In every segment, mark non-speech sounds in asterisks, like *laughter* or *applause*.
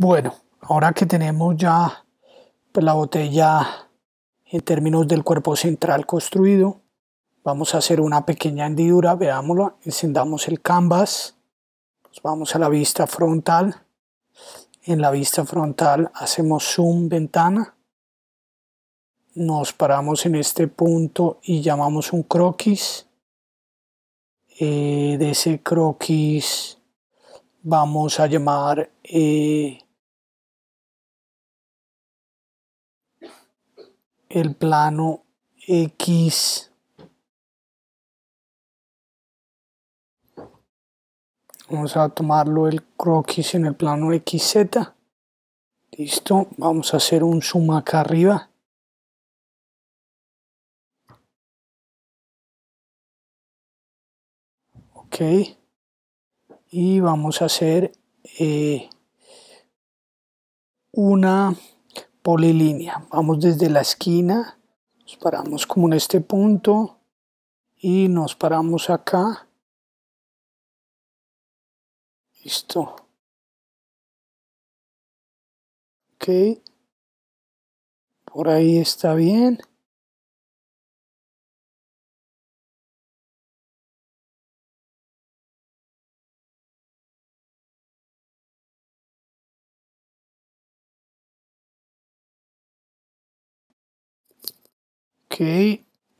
Bueno, ahora que tenemos ya pues, la botella en términos del cuerpo central construido, vamos a hacer una pequeña hendidura, veámoslo, encendamos el canvas, Nos vamos a la vista frontal, en la vista frontal hacemos zoom ventana, nos paramos en este punto y llamamos un croquis, eh, de ese croquis vamos a llamar... Eh, el plano X. Vamos a tomarlo el croquis en el plano XZ. Listo, vamos a hacer un zoom acá arriba. Ok. Y vamos a hacer eh, una polilínea. Vamos desde la esquina, nos paramos como en este punto y nos paramos acá. Listo. Ok. Por ahí está bien. Ok,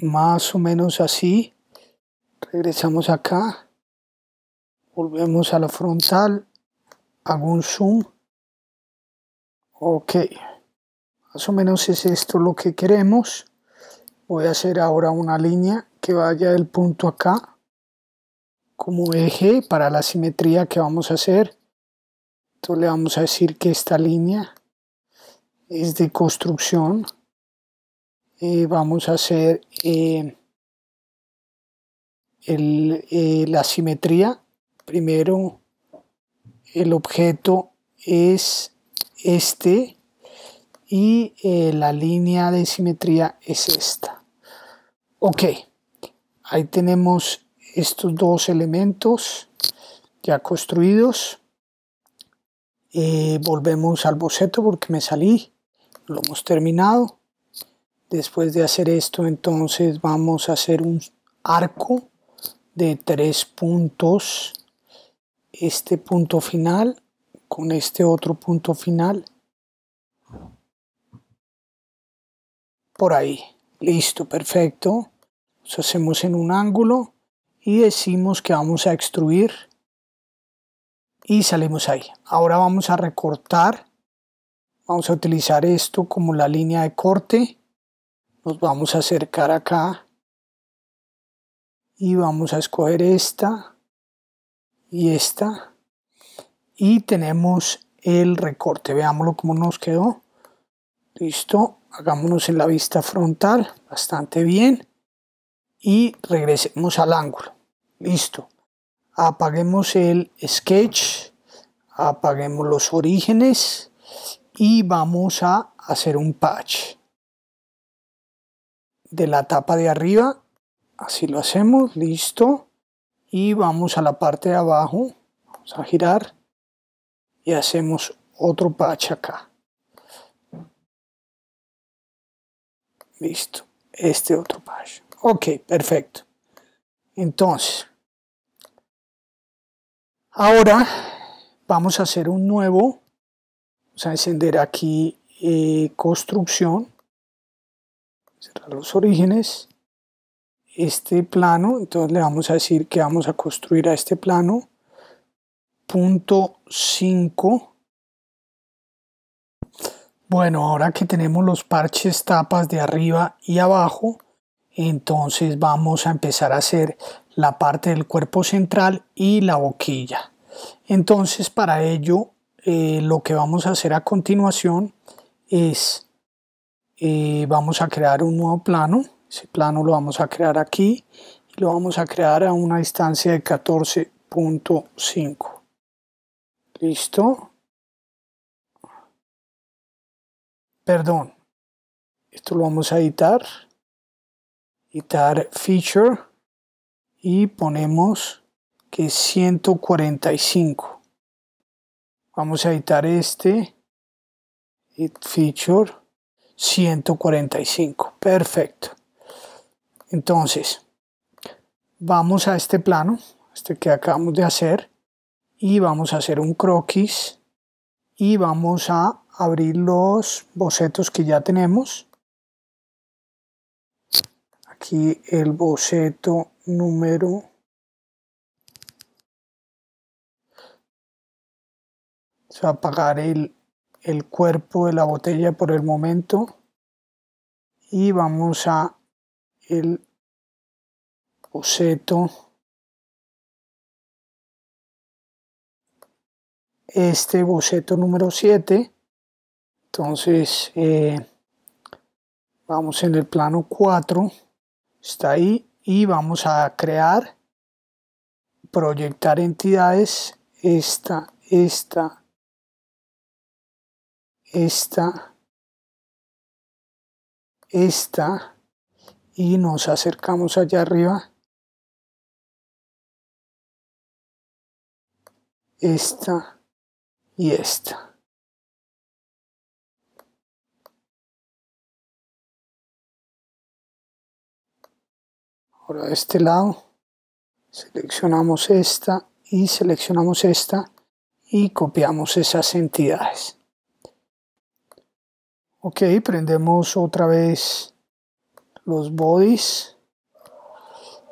más o menos así. Regresamos acá. Volvemos a la frontal. Hago un zoom. Ok. Más o menos es esto lo que queremos. Voy a hacer ahora una línea que vaya del punto acá como eje para la simetría que vamos a hacer. Entonces le vamos a decir que esta línea es de construcción vamos a hacer eh, eh, la simetría. Primero, el objeto es este y eh, la línea de simetría es esta. Ok, ahí tenemos estos dos elementos ya construidos. volvemos al boceto porque me salí, lo hemos terminado Después de hacer esto, entonces vamos a hacer un arco de tres puntos. Este punto final con este otro punto final. Por ahí. Listo, perfecto. Nos hacemos en un ángulo y decimos que vamos a extruir y salimos ahí. Ahora vamos a recortar. Vamos a utilizar esto como la línea de corte nos vamos a acercar acá y vamos a escoger esta y esta y tenemos el recorte veámoslo cómo nos quedó listo hagámonos en la vista frontal bastante bien y regresemos al ángulo listo apaguemos el sketch apaguemos los orígenes y vamos a hacer un patch de la tapa de arriba. Así lo hacemos, listo. Y vamos a la parte de abajo, vamos a girar y hacemos otro patch acá. Listo, este otro patch. Ok, perfecto. Entonces, ahora vamos a hacer un nuevo, vamos a encender aquí eh, construcción cerrar los orígenes, este plano, entonces le vamos a decir que vamos a construir a este plano punto 5. Bueno, ahora que tenemos los parches tapas de arriba y abajo, entonces vamos a empezar a hacer la parte del cuerpo central y la boquilla. Entonces para ello eh, lo que vamos a hacer a continuación es y eh, vamos a crear un nuevo plano. Ese plano lo vamos a crear aquí y lo vamos a crear a una distancia de 14.5. Listo. Perdón. Esto lo vamos a editar. Editar feature y ponemos que es 145. Vamos a editar este feature 145. Perfecto. Entonces, vamos a este plano, este que acabamos de hacer, y vamos a hacer un croquis y vamos a abrir los bocetos que ya tenemos. Aquí el boceto número se va a apagar el el cuerpo de la botella por el momento y vamos a el boceto este boceto número 7 entonces eh, vamos en el plano 4 está ahí y vamos a crear proyectar entidades esta esta esta, esta, y nos acercamos allá arriba. Esta y esta. Ahora de este lado seleccionamos esta y seleccionamos esta y copiamos esas entidades. Ok, prendemos otra vez los bodies.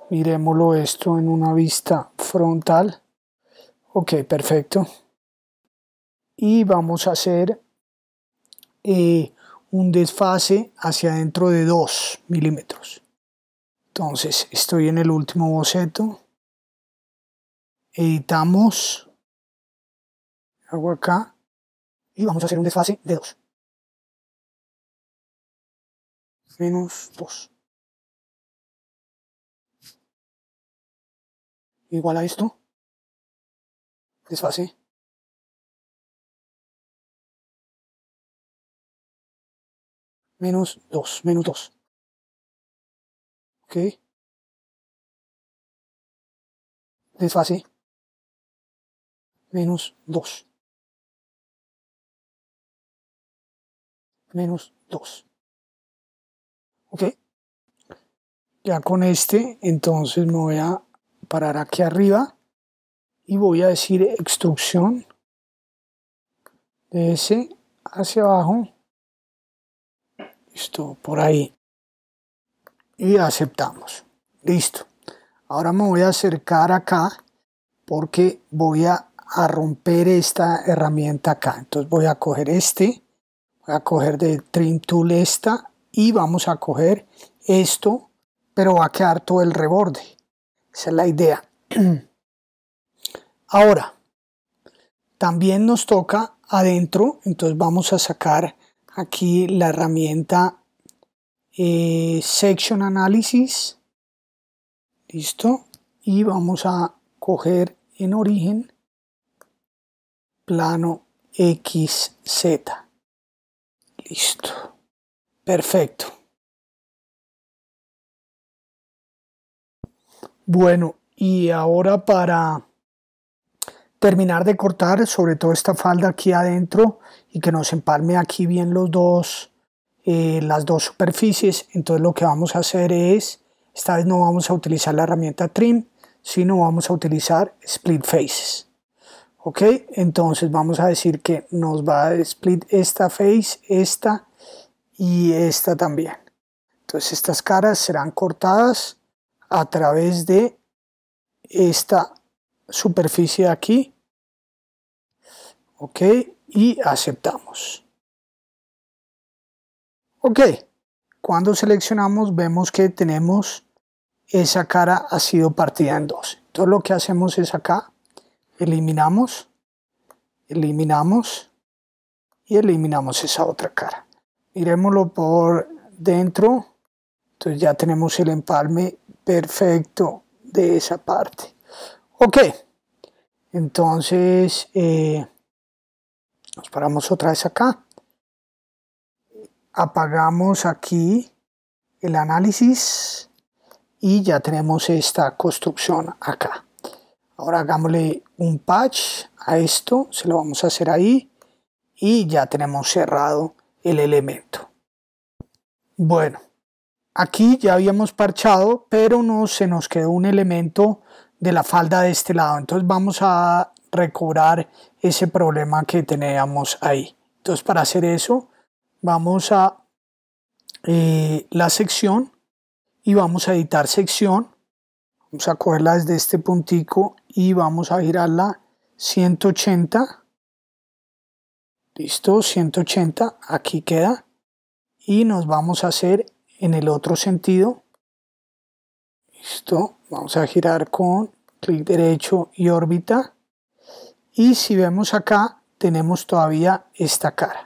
Miremoslo esto en una vista frontal. Ok, perfecto. Y vamos a hacer eh, un desfase hacia adentro de 2 milímetros. Entonces, estoy en el último boceto. Editamos. Hago acá. Y vamos a hacer un desfase de 2. menos 2. Igual a esto. Desfase. Menos 2, menos 2. Ok. Desfase. Menos 2. Menos 2 ok ya con este entonces me voy a parar aquí arriba y voy a decir extrusión de ese hacia abajo listo por ahí y aceptamos listo ahora me voy a acercar acá porque voy a, romper esta herramienta acá entonces voy a coger este voy a coger de trim tool esta y vamos a coger esto, pero va a quedar todo el reborde. Esa es la idea. *clears throat* Ahora, también nos toca adentro, entonces vamos a sacar aquí la herramienta eh, Section Analysis. Listo. Y vamos a coger en origen plano XZ. Listo. Perfecto. Bueno, y ahora para terminar de cortar sobre todo esta falda aquí adentro y que nos empalme aquí bien los dos eh, las dos superficies entonces lo que vamos a hacer es esta vez no vamos a utilizar la herramienta trim sino vamos a utilizar split faces ok entonces vamos a decir que nos va a split esta face esta y esta también. Entonces estas caras serán cortadas a través de esta superficie aquí. Ok, y aceptamos. Ok, cuando seleccionamos vemos que tenemos esa cara ha sido partida en dos. Entonces lo que hacemos es acá, eliminamos, eliminamos y eliminamos esa otra cara. Miremoslo por dentro. Entonces ya tenemos el empalme perfecto de esa parte. Ok. Entonces eh, nos paramos otra vez acá. Apagamos aquí el análisis y ya tenemos esta construcción acá. Ahora hagámosle un patch a esto, se lo vamos a hacer ahí y ya tenemos cerrado el elemento. Bueno, aquí ya habíamos parchado, pero no se nos quedó un elemento de la falda de este lado. Entonces vamos a recobrar ese problema que teníamos ahí. Entonces para hacer eso vamos a eh, la sección y vamos a editar sección. Vamos a cogerla desde este puntico y vamos a girarla 180 Listo, 180, aquí queda. Y nos vamos a hacer en el otro sentido. Listo, vamos a girar con clic derecho y órbita. Y si vemos acá, tenemos todavía esta cara.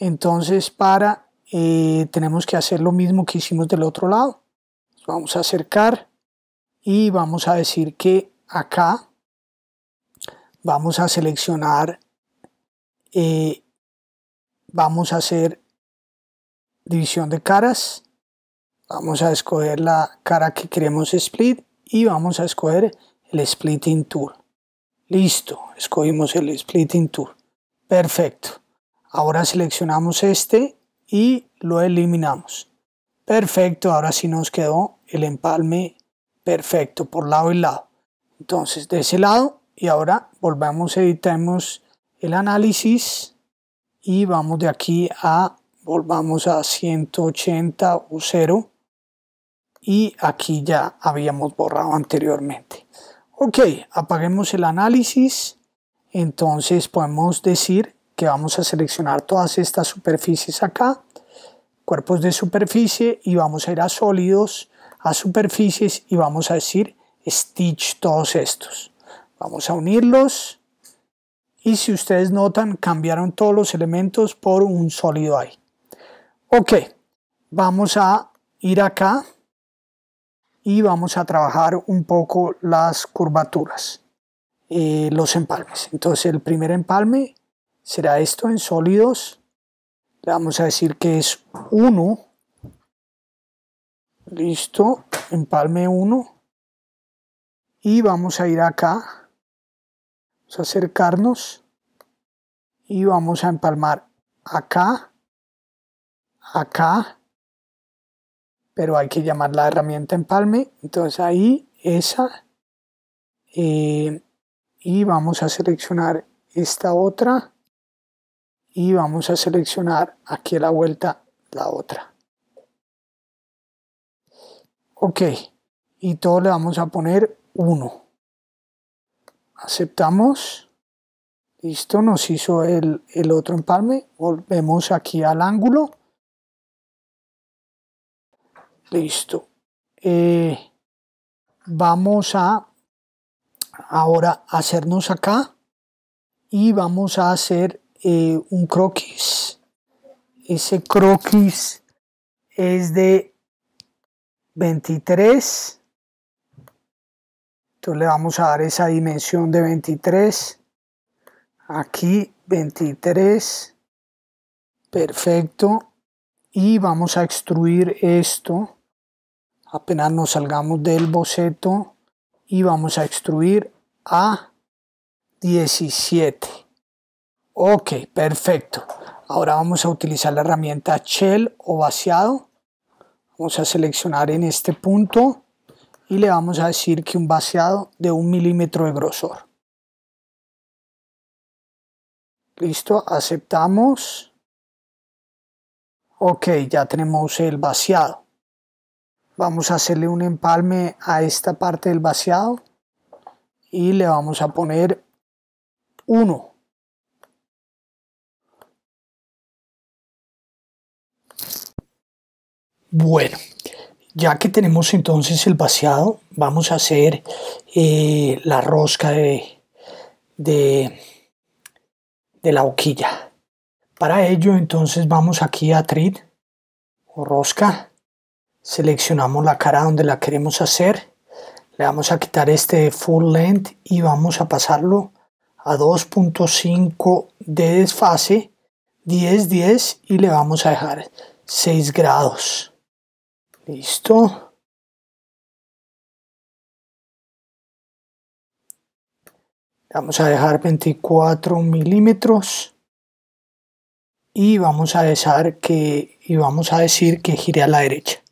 Entonces para, eh, tenemos que hacer lo mismo que hicimos del otro lado. Vamos a acercar y vamos a decir que acá vamos a seleccionar eh, vamos a hacer división de caras. Vamos a escoger la cara que queremos split y vamos a escoger el splitting tool. Listo, escogimos el splitting tool. Perfecto. Ahora seleccionamos este y lo eliminamos. Perfecto, ahora sí nos quedó el empalme perfecto por lado y lado. Entonces de ese lado y ahora volvemos, editamos el análisis y vamos de aquí a, volvamos a 180 o 0 y aquí ya habíamos borrado anteriormente. Ok, apaguemos el análisis, entonces podemos decir que vamos a seleccionar todas estas superficies acá, cuerpos de superficie y vamos a ir a sólidos, a superficies y vamos a decir stitch todos estos. Vamos a unirlos y si ustedes notan cambiaron todos los elementos por un sólido ahí. Ok, vamos a ir acá y vamos a trabajar un poco las curvaturas, eh, los empalmes. Entonces el primer empalme será esto en sólidos. Le vamos a decir que es 1. Listo, empalme 1. Y vamos a ir acá a acercarnos y vamos a empalmar acá, acá, pero hay que llamar la herramienta empalme, entonces ahí, esa, eh, y vamos a seleccionar esta otra, y vamos a seleccionar aquí a la vuelta la otra. Ok, y todo le vamos a poner uno aceptamos. Listo, nos hizo el, otro empalme. Volvemos aquí al ángulo. Listo. Eh, vamos a ahora hacernos acá y vamos a hacer eh, un croquis. Ese croquis es de 23 entonces le vamos a dar esa dimensión de 23. Aquí 23. Perfecto. Y vamos a extruir esto. Apenas nos salgamos del boceto. Y vamos a extruir a 17. Ok, perfecto. Ahora vamos a utilizar la herramienta Shell o vaciado. Vamos a seleccionar en este punto y le vamos a decir que un vaciado de un milímetro de grosor. Listo, aceptamos. Ok, ya tenemos el vaciado. Vamos a hacerle un empalme a esta parte del vaciado y le vamos a poner uno. Bueno, ya que tenemos entonces el vaciado, vamos a hacer eh, la rosca de, de, la boquilla. Para ello entonces vamos aquí a Thread o rosca, seleccionamos la cara donde la queremos hacer, le vamos a quitar este full length y vamos a pasarlo a 2.5 de desfase, 10, 10 y le vamos a dejar 6 grados. Listo. Vamos a dejar 24 milímetros y vamos a dejar que y vamos a decir que gire a la derecha.